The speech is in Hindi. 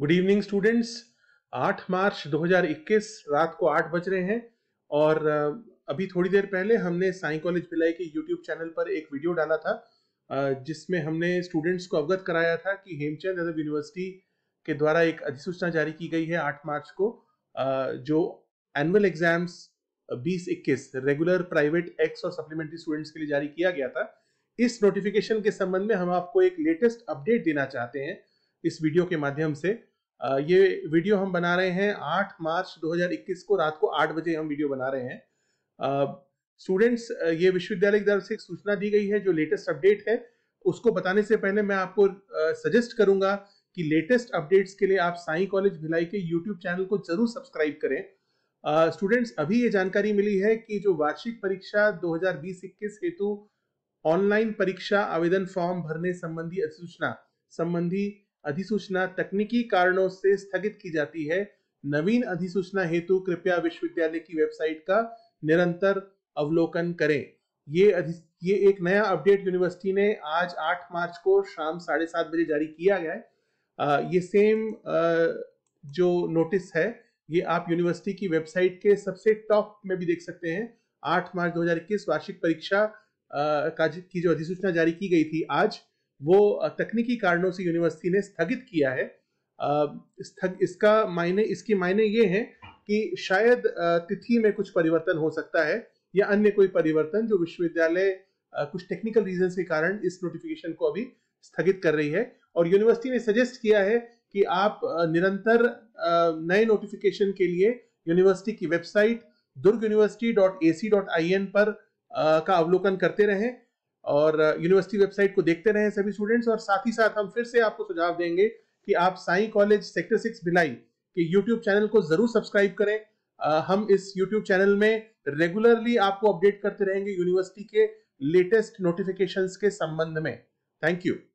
गुड इवनिंग स्टूडेंट्स 8 मार्च 2021 रात को 8 बज रहे हैं और अभी थोड़ी देर पहले हमने साई कॉलेज भिलाई के यूट्यूब चैनल पर एक वीडियो डाला था जिसमें हमने स्टूडेंट्स को अवगत कराया था कि हेमचंद यादव यूनिवर्सिटी के द्वारा एक अधिसूचना जारी की गई है 8 मार्च को जो एनुअल एग्जाम्स बीस इक्कीस रेगुलर प्राइवेट एक्स और सप्लीमेंट्री स्टूडेंट्स के लिए जारी किया गया था इस नोटिफिकेशन के संबंध में हम आपको एक लेटेस्ट अपडेट देना चाहते हैं इस वीडियो के माध्यम से ये वीडियो हम बना रहे हैं 8 मार्च 2021 को रात को 8 बजे हम वीडियो बना रहे हैं स्टूडेंट्स ये विश्वविद्यालय की तरफ से एक सूचना दी गई है जो लेटेस्ट अपडेट है उसको बताने से पहले मैं आपको सजेस्ट करूंगा कि लेटेस्ट अपडेट्स के लिए आप साई कॉलेज भिलाई के यूट्यूब चैनल को जरूर सब्सक्राइब करें स्टूडेंट्स uh, अभी ये जानकारी मिली है कि जो वार्षिक परीक्षा 2020-21 हेतु ऑनलाइन परीक्षा आवेदन फॉर्म भरने संबंधी अधिसूचना संबंधी अधिसूचना तकनीकी कारणों से स्थगित की जाती है नवीन अधिसूचना हेतु कृपया विश्वविद्यालय की वेबसाइट का निरंतर अवलोकन करें ये ये एक नया अपडेट यूनिवर्सिटी ने आज 8 मार्च को शाम साढ़े सात बजे जारी किया गया है आ, ये सेम आ, जो नोटिस है ये आप यूनिवर्सिटी की वेबसाइट के सबसे टॉप में भी देख सकते हैं 8 मार्च 2021 वार्षिक परीक्षा का की जो अधिसूचना जारी की गई थी आज वो तकनीकी कारणों से यूनिवर्सिटी ने स्थगित किया है स्थग इसका मायने इसकी मायने ये है कि शायद तिथि में कुछ परिवर्तन हो सकता है या अन्य कोई परिवर्तन जो विश्वविद्यालय कुछ टेक्निकल रीजन के कारण इस नोटिफिकेशन को अभी स्थगित कर रही है और यूनिवर्सिटी ने सजेस्ट किया है कि आप निरंतर नए नोटिफिकेशन के लिए यूनिवर्सिटी की website Durg university dot A C dot I N पर का अवलोकन करते रहें और यूनिवर्सिटी वेबसाइट को देखते रहें सभी स्टूडेंट्स और साथ ही साथ हम फिर से आपको सुझाव देंगे कि आप Sai college sector six Bhilai के यूट्यूब चैनल को जरूर सब्सक्राइब करें आ, हम इस यूट्यूब चैनल में रेगुलरली आपको अपडेट करते रहेंगे यूनिवर्सिटी के लेटेस्ट नोटिफिकेशंस के संबंध में थैंक यू